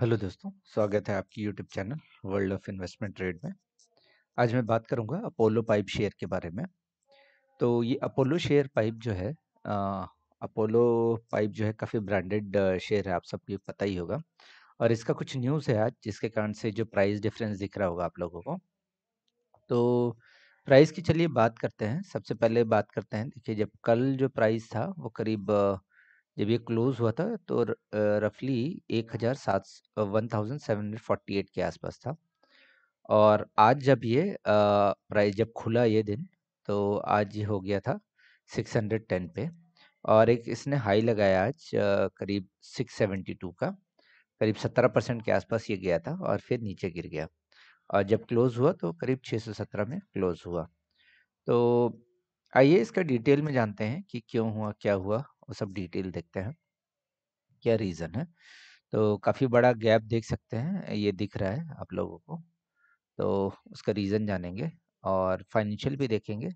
Hello दोस्तों स्वागत है आपकी YouTube channel world of investment trade में आज मैं बात करूंगा अपोलो पाइप शेयर के बारे में तो ये अपोलो शेयर पाइप जो है आ, अपोलो पाइप जो है काफ़ी ब्रांडेड शेयर है आप सबको पता ही होगा और इसका कुछ न्यूज़ है आज जिसके कारण से जो प्राइस डिफरेंस दिख रहा होगा आप लोगों को तो प्राइस की चलिए बात करते हैं सबसे पहले बात करते हैं देखिए जब कल जो प्राइस था वो करीब जब ये क्लोज हुआ था तो रफली एक हज़ार सात one thousand seven hundred forty eight के आसपास था और आज जब ये प्राइस जब खुला ये दिन तो आज ये हो गया था सिक्स हंड्रेड टेन पे और एक इसने हाई लगाया आज करीब सिक्स सेवेंटी टू का करीब सत्रह परसेंट के आसपास ये गया था और फिर नीचे गिर गया और जब क्लोज़ हुआ तो करीब छः सौ सत्रह में क्लोज़ हुआ तो आइए इसका डिटेल में जानते हैं कि क्यों हुआ क्या हुआ वो सब डिटेल देखते हैं क्या रीज़न है तो काफ़ी बड़ा गैप देख सकते हैं ये दिख रहा है आप लोगों को तो उसका रीज़न जानेंगे और फाइनेंशियल भी देखेंगे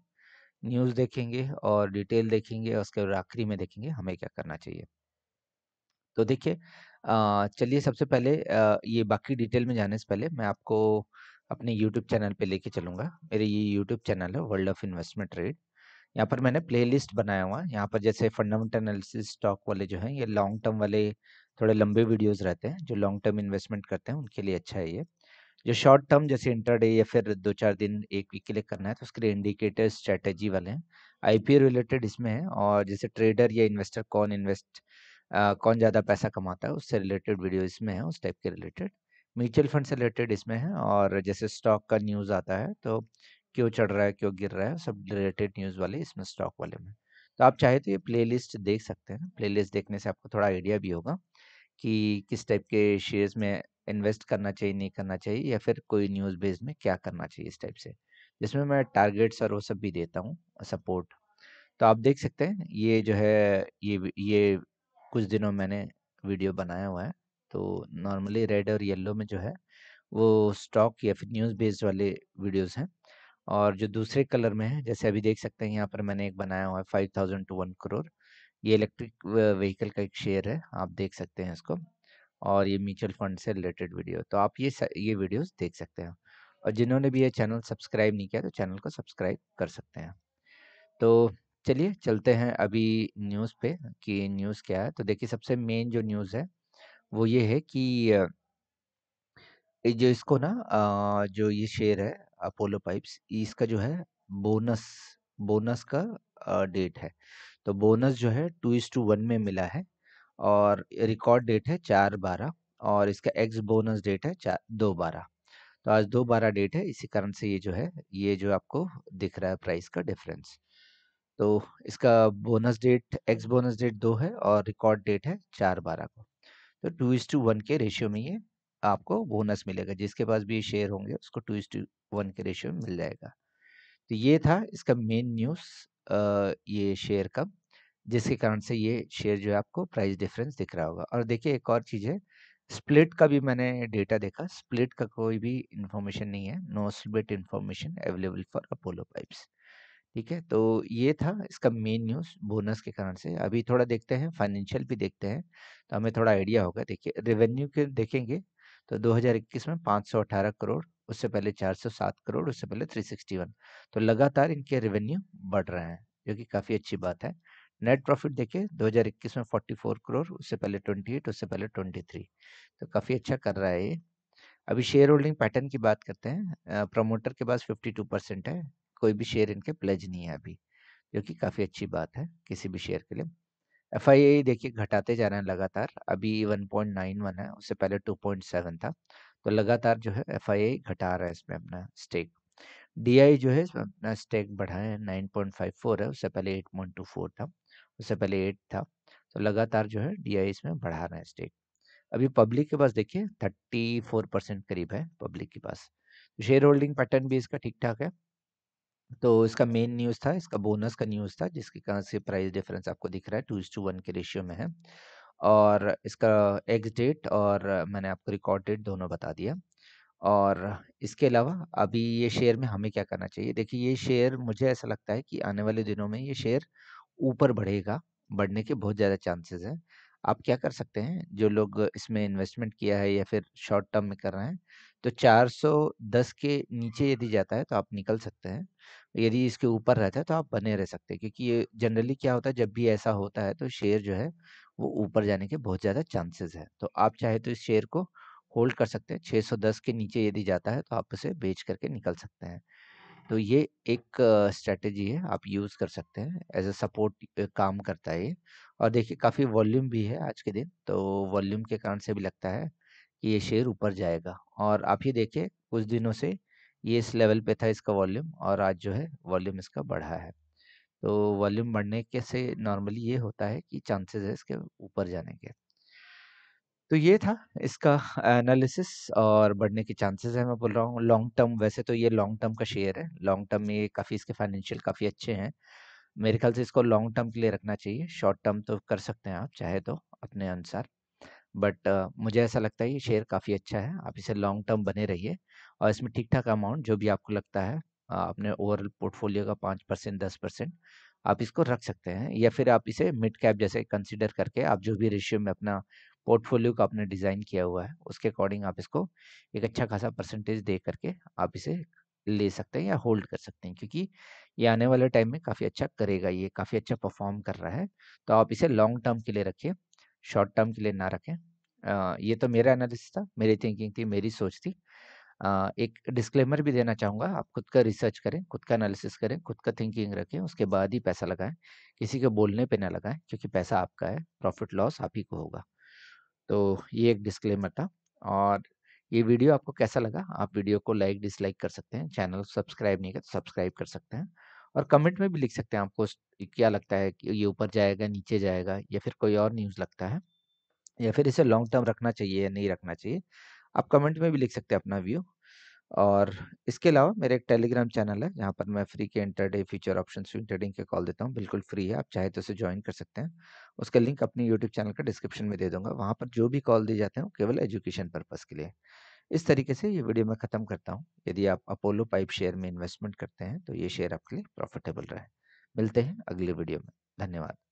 न्यूज़ देखेंगे और डिटेल देखेंगे और उसके आखिरी में देखेंगे हमें क्या करना चाहिए तो देखिए चलिए सबसे पहले आ, ये बाकी डिटेल में जाने से पहले मैं आपको अपने यूट्यूब चैनल पे लेके चलूँगा मेरे ये यूट्यूब चैनल है वर्ल्ड ऑफ इन्वेस्टमेंट ट्रेड यहाँ पर मैंने प्लेलिस्ट बनाया हुआ है यहाँ पर जैसे फंडामेंटल एनालिसिस स्टॉक वाले जो हैं ये लॉन्ग टर्म वाले थोड़े लंबे वीडियोस रहते हैं जो लॉन्ग टर्म इन्वेस्टमेंट करते हैं उनके लिए अच्छा है ये जो शॉर्ट टर्म जैसे इंटरडे या फिर दो चार दिन एक वीक के लिए करना है तो उसके लिए इंडिकेटर स्ट्रैटेजी वाले हैं आई रिलेटेड इसमें है और जैसे ट्रेडर या इन्वेस्टर कौन इन्वेस्ट कौन ज़्यादा पैसा कमाता है उससे रिलेटेड वीडियो इसमें है उस टाइप के रिलेटेड म्यूचुअल फंड से रिलेटेड इसमें है और जैसे स्टॉक का न्यूज़ आता है तो क्यों चढ़ रहा है क्यों गिर रहा है सब रिलेटेड न्यूज़ वाले इसमें स्टॉक वाले में तो आप चाहे तो ये प्ले देख सकते हैं लिस्ट देखने से आपको थोड़ा आइडिया भी होगा कि किस टाइप के शेयर्स में इन्वेस्ट करना चाहिए नहीं करना चाहिए या फिर कोई न्यूज़ बेस में क्या करना चाहिए इस टाइप से जिसमें मैं टारगेट्स और वो सब भी देता हूँ सपोर्ट तो आप देख सकते हैं ये जो है ये ये कुछ दिनों मैंने वीडियो बनाया हुआ है तो नॉर्मली रेड और येलो में जो है वो स्टॉक या फिर न्यूज़ बेस्ड वाले वीडियोस हैं और जो दूसरे कलर में है जैसे अभी देख सकते हैं यहाँ पर मैंने एक बनाया हुआ है five thousand two one crore ये इलेक्ट्रिक व्हीकल का एक शेयर है आप देख सकते हैं इसको और ये म्यूचुअल फंड से रिलेटेड वीडियो तो आप ये ये वीडियोस देख सकते हैं और जिन्होंने भी ये चैनल सब्सक्राइब नहीं किया तो चैनल को सब्सक्राइब कर सकते हैं तो चलिए चलते हैं अभी न्यूज़ पे कि न्यूज़ क्या है तो देखिए सबसे मेन जो न्यूज़ है वो ये है कि जो इसको ना जो ये शेयर है अपोलो पाइप्स इसका जो है बोनस बोनस का डेट है तो बोनस जो है टू इज टू वन में मिला है और रिकॉर्ड डेट है चार बारह और इसका एक्स बोनस डेट है चार दो बारह तो आज दो बारह डेट है इसी कारण से ये जो है ये जो आपको दिख रहा है प्राइस का डिफरेंस तो इसका bonus date ex bonus date दो है और रिकॉर्ड डेट है चार बारह को तो टू इज टू वन के रेशियो में ये आपको बोनस मिलेगा जिसके पास भी शेयर होंगे उसको टू इस टू वन के रेशियो में मिल जाएगा तो ये था इसका मेन न्यूज़ ये शेयर का जिसके कारण से ये शेयर जो है आपको प्राइस डिफरेंस दिख रहा होगा और देखिए एक और चीज़ है स्प्लिट का भी मैंने डेटा देखा स्प्लिट का कोई भी इन्फॉर्मेशन नहीं है no split information available for Apollo Pipes ठीक है तो ये था इसका मेन न्यूज़ बोनस के कारण से अभी थोड़ा देखते हैं फाइनेंशियल भी देखते हैं तो हमें थोड़ा आइडिया होगा देखिए रेवेन्यू के देखेंगे तो 2021 में 518 करोड़ उससे पहले 407 करोड़ उससे पहले 361 तो लगातार इनके रेवेन्यू बढ़ रहे हैं जो कि काफ़ी अच्छी बात है नेट प्रॉफिट देखिए 2021 में 44 करोड़ उससे पहले 28 उससे पहले 23 तो काफ़ी अच्छा कर रहा है ये अभी शेयर होल्डिंग पैटर्न की बात करते हैं प्रमोटर के पास 52 परसेंट है कोई भी शेयर इनके प्लेज नहीं है अभी जो कि काफ़ी अच्छी बात है किसी भी शेयर के लिए एफ देखिए घटाते जा रहे हैं लगातार अभी 1.91 है उससे पहले 2.7 था तो लगातार जो है एफ घटा रहा है इसमें अपना स्टेक डी जो है इसमें अपना स्टेक बढ़ाए फोर है उससे पहले 8.24 था उससे पहले 8 था तो लगातार जो है डी इसमें बढ़ा रहे हैं स्टेक अभी पब्लिक के पास देखिए 34 परसेंट करीब है पब्लिक के पास शेयर होल्डिंग पैटर्न भी इसका ठीक ठाक है तो इसका मेन न्यूज़ था, इसका बोनस का न्यूज़ था जिसके कारण से प्राइस डिफरेंस आपको दिख रहा है टू टू वन के रेशियो में है। और इसका एक्स डेट और मैंने आपको रिकॉर्ड डेट दोनों बता दिया। और इसके अलावा अभी ये शेयर में हमें क्या करना चाहिए? देखिए ये शेयर मुझे ऐसा लगता है कि आने वाले दिनों में ये शेयर ऊपर बढ़ेगा, बढ़ने के बहुत ज़्यादा चांसेस हैं। आप क्या कर सकते हैं, जो लोग इसमें इन्वेस्टमेंट किया है या फिर शॉर्ट टर्म में कर रहे हैं, तो 410 के नीचे यदि जाता है, तो आप निकल सकते हैं। यदि इसके ऊपर रहता है, तो आप बने रह सकते हैं क्योंकि ये जनरली क्या होता है, जब भी ऐसा होता है, तो शेयर जो है, वो ऊपर जाने के बहुत ज़्यादा चांसेस है तो आप चाहे तो इस शेयर को होल्ड कर सकते हैं, 610 के नीचे यदि जाता है, तो आप उसे बेच करके निकल सकते हैं। तो ये एक स्ट्रेटजी है आप यूज़ कर सकते हैं एज ए सपोर्ट काम करता है ये और देखिए काफ़ी वॉल्यूम भी है आज के दिन तो वॉल्यूम के कारण से भी लगता है कि ये शेयर ऊपर जाएगा और आप ये देखिए कुछ दिनों से ये इस लेवल पे था इसका वॉल्यूम और आज जो है वॉल्यूम इसका बढ़ा है तो वॉल्यूम बढ़ने के से नॉर्मली ये होता है कि चांसेस है इसके ऊपर जाने के तो ये था इसका एनालिसिस और बढ़ने के चांसेस है मैं बोल रहा हूँ लॉन्ग टर्म वैसे तो ये लॉन्ग टर्म का शेयर है लॉन्ग टर्म में ये काफ़ी इसके फाइनेंशियल काफ़ी अच्छे हैं मेरे ख्याल से इसको लॉन्ग टर्म के लिए रखना चाहिए शॉर्ट टर्म तो कर सकते हैं आप चाहे तो अपने अनुसार बट uh, मुझे ऐसा लगता है ये शेयर काफ़ी अच्छा है आप इसे लॉन्ग टर्म बने रहिए और इसमें ठीक ठाक अमाउंट जो भी आपको लगता है अपने ओवरऑल पोर्टफोलियो का पाँच परसेंट दस परसेंट आप इसको रख सकते हैं या फिर आप इसे मिड कैप जैसे कंसिडर करके आप जो भी रेशियो में अपना पोर्टफोलियो का आपने डिज़ाइन किया हुआ है उसके अकॉर्डिंग आप इसको एक अच्छा खासा परसेंटेज दे करके आप इसे ले सकते हैं या होल्ड कर सकते हैं क्योंकि ये आने वाले टाइम में काफ़ी अच्छा करेगा ये काफ़ी अच्छा परफॉर्म कर रहा है तो आप इसे लॉन्ग टर्म के लिए रखिए शॉर्ट टर्म के लिए ना रखें ये तो मेरा एनालिसिस था मेरी थिंकिंग थी मेरी सोच थी एक डिस्क्लेमर भी देना चाहूँगा आप खुद का रिसर्च करें खुद का एनालिसिस करें खुद का थिंकिंग रखें उसके बाद ही पैसा लगाएं किसी के बोलने पे ना लगाएं क्योंकि पैसा आपका है प्रॉफिट लॉस आप ही को होगा तो ये एक डिस्क्लेमर था और ये वीडियो आपको कैसा लगा आप वीडियो को लाइक डिसलाइक कर सकते हैं चैनल सब्सक्राइब नहीं कर सब्सक्राइब कर सकते हैं और कमेंट में भी लिख सकते हैं आपको क्या लगता है कि ये ऊपर जाएगा नीचे जाएगा या फिर कोई और न्यूज़ लगता है या फिर इसे लॉन्ग टर्म रखना चाहिए या नहीं रखना चाहिए आप कमेंट में भी लिख सकते हैं अपना व्यू और इसके अलावा मेरा एक टेलीग्राम चैनल है जहाँ पर मैं फ्री के इंटरडे फ्यूचर ऑप्शन इंटरडिंग के कॉल देता हूँ बिल्कुल फ्री है आप चाहे तो उसे ज्वाइन कर सकते हैं उसका लिंक अपने यूट्यूब चैनल का डिस्क्रिप्शन में दे दूंगा वहाँ पर जो भी कॉल दिए जाते हैं केवल एजुकेशन पर्पज़ के लिए इस तरीके से ये वीडियो मैं ख़त्म करता हूँ यदि आप अपोलो पाइप शेयर में इन्वेस्टमेंट करते हैं तो ये शेयर आपके लिए प्रॉफिटेबल रहे मिलते हैं अगले वीडियो में धन्यवाद